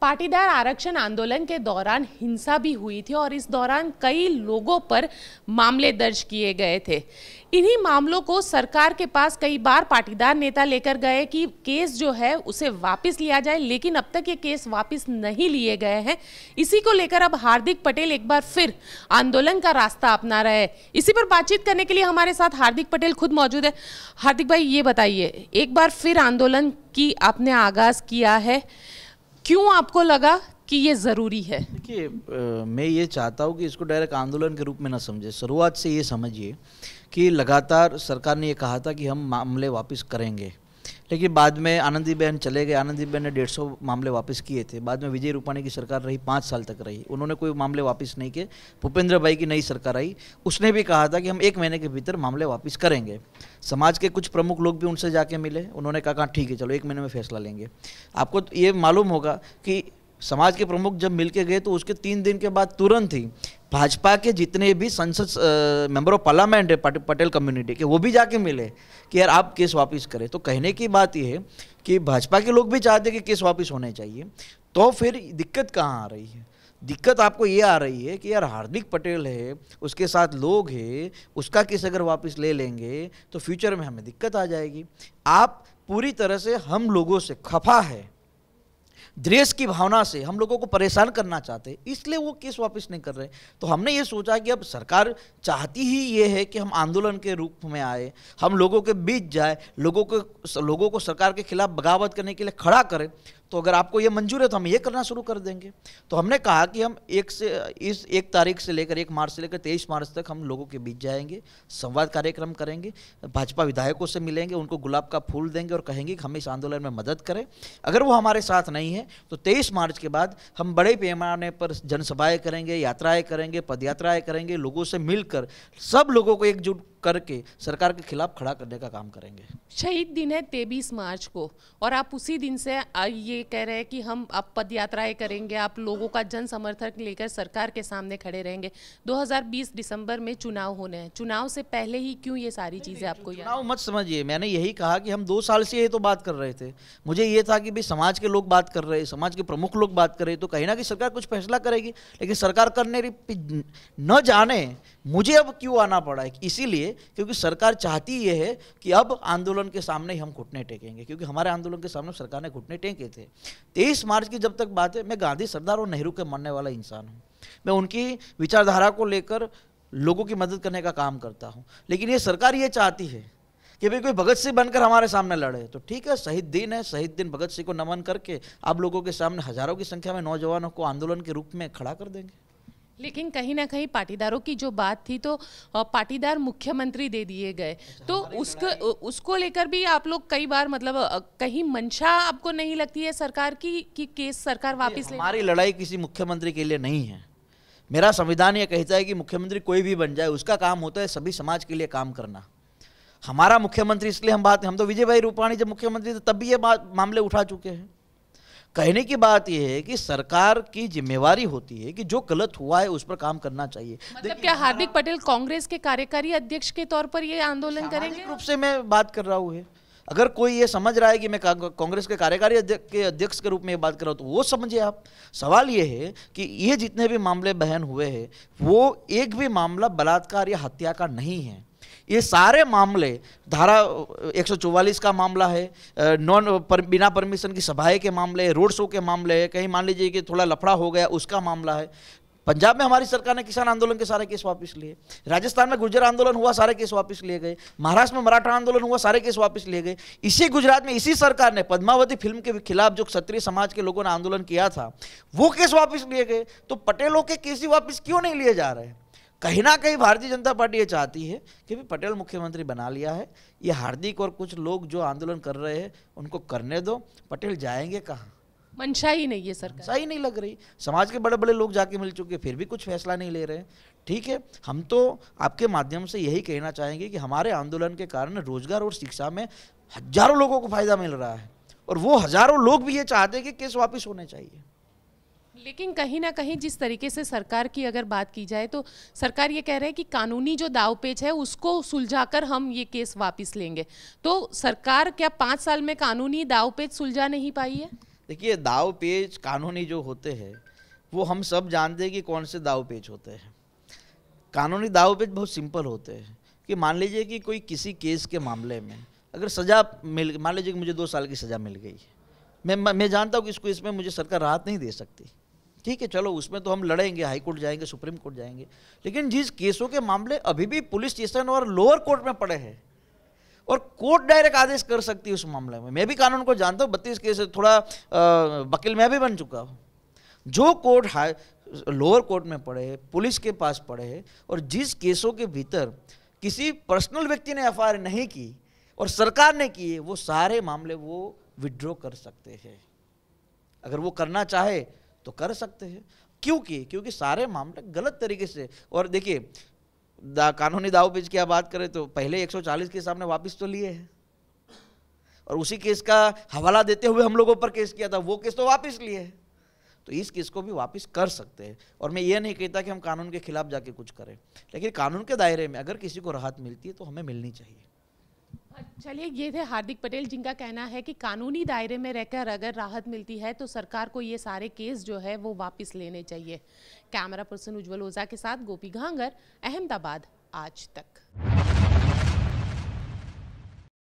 पाटीदार आरक्षण आंदोलन के दौरान हिंसा भी हुई थी और इस दौरान कई लोगों पर मामले दर्ज किए गए थे इन्हीं मामलों को सरकार के पास कई बार पाटीदार नेता लेकर गए कि केस जो है उसे वापस लिया जाए लेकिन अब तक ये केस वापस नहीं लिए गए हैं इसी को लेकर अब हार्दिक पटेल एक बार फिर आंदोलन का रास्ता अपना रहे इसी पर बातचीत करने के लिए हमारे साथ हार्दिक पटेल खुद मौजूद है हार्दिक भाई ये बताइए एक बार फिर आंदोलन की आपने आगाज किया है क्यों आपको लगा कि ये ज़रूरी है देखिए मैं ये चाहता हूँ कि इसको डायरेक्ट आंदोलन के रूप में ना समझे शुरुआत से ये समझिए कि लगातार सरकार ने ये कहा था कि हम मामले वापस करेंगे लेकिन बाद में आनंदी बहन चले गए आनंदी बहन ने डेढ़ सौ मामले वापस किए थे बाद में विजय रूपाणी की सरकार रही पाँच साल तक रही उन्होंने कोई मामले वापस नहीं किए भूपेंद्र भाई की नई सरकार आई उसने भी कहा था कि हम एक महीने के भीतर मामले वापस करेंगे समाज के कुछ प्रमुख लोग भी उनसे जाके मिले उन्होंने कहा ठीक है चलो एक महीने में फैसला लेंगे आपको ये मालूम होगा कि समाज के प्रमुख जब मिल के गए तो उसके तीन दिन के बाद तुरंत ही भाजपा के जितने भी संसद मेंबर ऑफ पार्लियामेंट है पटेल कम्युनिटी के वो भी जाके मिले कि यार आप केस वापस करें तो कहने की बात यह है कि भाजपा के लोग भी चाहते हैं कि केस वापस होने चाहिए तो फिर दिक्कत कहाँ आ रही है दिक्कत आपको ये आ रही है कि यार हार्दिक पटेल है उसके साथ लोग है उसका केस अगर वापस ले लेंगे तो फ्यूचर में हमें दिक्कत आ जाएगी आप पूरी तरह से हम लोगों से खफा है द्वेष की भावना से हम लोगों को परेशान करना चाहते इसलिए वो केस वापस नहीं कर रहे तो हमने ये सोचा कि अब सरकार चाहती ही ये है कि हम आंदोलन के रूप में आए हम लोगों के बीच जाए लोगों को लोगों को सरकार के खिलाफ बगावत करने के लिए खड़ा करें तो अगर आपको ये मंजूर है तो हम ये करना शुरू कर देंगे तो हमने कहा कि हम एक से इस एक तारीख से लेकर एक मार्च से लेकर तेईस मार्च तक हम लोगों के बीच जाएंगे संवाद कार्यक्रम करेंगे भाजपा विधायकों से मिलेंगे उनको गुलाब का फूल देंगे और कहेंगे कि हम इस आंदोलन में मदद करें अगर वो हमारे साथ नहीं है तो तेईस मार्च के बाद हम बड़े पैमाने पर जनसभाएँ करेंगे यात्राएँ करेंगे पदयात्राएँ करेंगे लोगों से मिलकर सब लोगों को एकजुट करके सरकार के खिलाफ खड़ा करने का काम करेंगे शहीद दिन है तेबीस मार्च को और आप उसी दिन से ये कह रहे हैं कि हम आप पद यात्राएं करेंगे आप लोगों का जन समर्थक लेकर सरकार के सामने खड़े रहेंगे 2020 दिसंबर में चुनाव होने हैं चुनाव से पहले ही क्यों ये सारी चीज़ें आपको चुनाव मत समझिए मैंने यही कहा कि हम दो साल से ये तो बात कर रहे थे मुझे ये था कि भाई समाज के लोग बात कर रहे समाज के प्रमुख लोग बात कर रहे तो कहीं ना कि सरकार कुछ फैसला करेगी लेकिन सरकार करने न जाने मुझे अब क्यों आना पड़ा है इसीलिए क्योंकि सरकार चाहती ये है कि अब आंदोलन के सामने ही हम घुटने टेकेंगे क्योंकि हमारे आंदोलन के सामने सरकार ने घुटने टेके थे तेईस मार्च की जब तक बात है मैं गांधी सरदार और नेहरू के मानने वाला इंसान हूँ मैं उनकी विचारधारा को लेकर लोगों की मदद करने का काम करता हूँ लेकिन ये सरकार ये चाहती है कि भाई कोई भगत सिंह बनकर हमारे सामने लड़े तो ठीक है शहीद दिन है शहीद दिन भगत सिंह को नमन करके आप लोगों के सामने हजारों की संख्या में नौजवानों को आंदोलन के रूप में खड़ा कर देंगे लेकिन कहीं ना कहीं पाटीदारों की जो बात थी तो पाटीदार मुख्यमंत्री दे दिए गए अच्छा, तो उसको उसको लेकर भी आप लोग कई बार मतलब कहीं मंशा आपको नहीं लगती है सरकार की कि केस सरकार वापस हमारी लड़ाई किसी मुख्यमंत्री के लिए नहीं है मेरा संविधान ये कहता है कि मुख्यमंत्री कोई भी बन जाए उसका काम होता है सभी समाज के लिए काम करना हमारा मुख्यमंत्री इसलिए हम बात हम तो विजय भाई रूपाणी जब मुख्यमंत्री थे तब भी ये मामले उठा चुके हैं कहने की बात यह है कि सरकार की जिम्मेवारी होती है कि जो गलत हुआ है उस पर काम करना चाहिए मतलब क्या हार्दिक पटेल कांग्रेस के कार्यकारी अध्यक्ष के तौर पर ये आंदोलन करेंगे रूप से मैं बात कर रहा हूँ अगर कोई ये समझ रहा है कि मैं कांग्रेस के कार्यकारी अध्यक्ष के अध्यक्ष के रूप में ये बात कर रहा हूँ तो वो समझे आप सवाल ये है कि ये जितने भी मामले बहन हुए हैं वो एक भी मामला बलात्कार या हत्या का नहीं है ये सारे मामले धारा 144 का मामला है नॉन पर, बिना परमिशन की सभाएं के मामले रोड शो के मामले है कहीं मान लीजिए कि थोड़ा लफड़ा हो गया उसका मामला है पंजाब में हमारी सरकार ने किसान आंदोलन के सारे केस वापस लिए राजस्थान में गुर्जर आंदोलन हुआ सारे केस वापस लिए गए महाराष्ट्र में मराठा आंदोलन हुआ सारे केस वापस लिए गए इसी गुजरात में इसी सरकार ने पद्मावती फिल्म के खिलाफ जो क्षत्रिय समाज के लोगों ने आंदोलन किया था वो केस वापस लिए गए तो पटेलों के केस ही वापस क्यों नहीं लिए जा रहे हैं कहीं ना कहीं भारतीय जनता पार्टी ये चाहती है कि भी पटेल मुख्यमंत्री बना लिया है ये हार्दिक और कुछ लोग जो आंदोलन कर रहे हैं उनको करने दो पटेल जाएंगे कहाँ मंशा ही नहीं है सरकार सही नहीं लग रही समाज के बड़े बड़े लोग जाके मिल चुके फिर भी कुछ फैसला नहीं ले रहे ठीक है हम तो आपके माध्यम से यही कहना चाहेंगे कि हमारे आंदोलन के कारण रोजगार और शिक्षा में हजारों लोगों को फायदा मिल रहा है और वो हजारों लोग भी ये चाहते हैं कि केस वापिस होने चाहिए लेकिन कहीं ना कहीं जिस तरीके से सरकार की अगर बात की जाए तो सरकार ये कह रहे हैं कि कानूनी जो दावपेच है उसको सुलझाकर हम ये केस वापस लेंगे तो सरकार क्या पाँच साल में कानूनी दावपेच सुलझा नहीं पाई है देखिए दावपेच कानूनी जो होते हैं वो हम सब जानते हैं कि कौन से दावपेच होते हैं कानूनी दावपेच बहुत सिंपल होते हैं कि मान लीजिए कि कोई किसी केस के मामले में अगर सज़ा मिल मान लीजिए कि मुझे दो साल की सज़ा मिल गई है मैं मैं जानता हूँ कि इसको इसमें मुझे सरकार राहत नहीं दे सकती ठीक है चलो उसमें तो हम लड़ेंगे हाई कोर्ट जाएंगे सुप्रीम कोर्ट जाएंगे लेकिन जिस केसों के मामले अभी भी पुलिस स्टेशन और लोअर कोर्ट में पड़े हैं और कोर्ट डायरेक्ट आदेश कर सकती है उस मामले में मैं भी कानून को जानता हूँ बत्तीस केस थोड़ा वकील मैं भी बन चुका हूँ जो कोर्ट हाई लोअर कोर्ट में पड़े पुलिस के पास पड़े हैं और जिस केसों के भीतर किसी पर्सनल व्यक्ति ने एफ नहीं की और सरकार ने किए वो सारे मामले वो विड्रॉ कर सकते हैं अगर वो करना चाहे तो कर सकते हैं क्योंकि क्योंकि सारे मामले गलत तरीके से और देखिए दा, कानूनी दाव पेज की आप बात करें तो पहले 140 केस आपने वापस तो लिए हैं और उसी केस का हवाला देते हुए हम लोगों पर केस किया था वो केस तो वापस लिए है तो इस केस को भी वापस कर सकते हैं और मैं ये नहीं कहता कि हम कानून के खिलाफ जाके कुछ करें लेकिन कानून के दायरे में अगर किसी को राहत मिलती है तो हमें मिलनी चाहिए चलिए ये थे हार्दिक पटेल जिनका कहना है कि कानूनी दायरे में रहकर अगर राहत मिलती है तो सरकार को ये सारे केस जो है वो वापस लेने चाहिए कैमरा पर्सन उज्ज्वल ओझा के साथ गोपी घांगर अहमदाबाद आज तक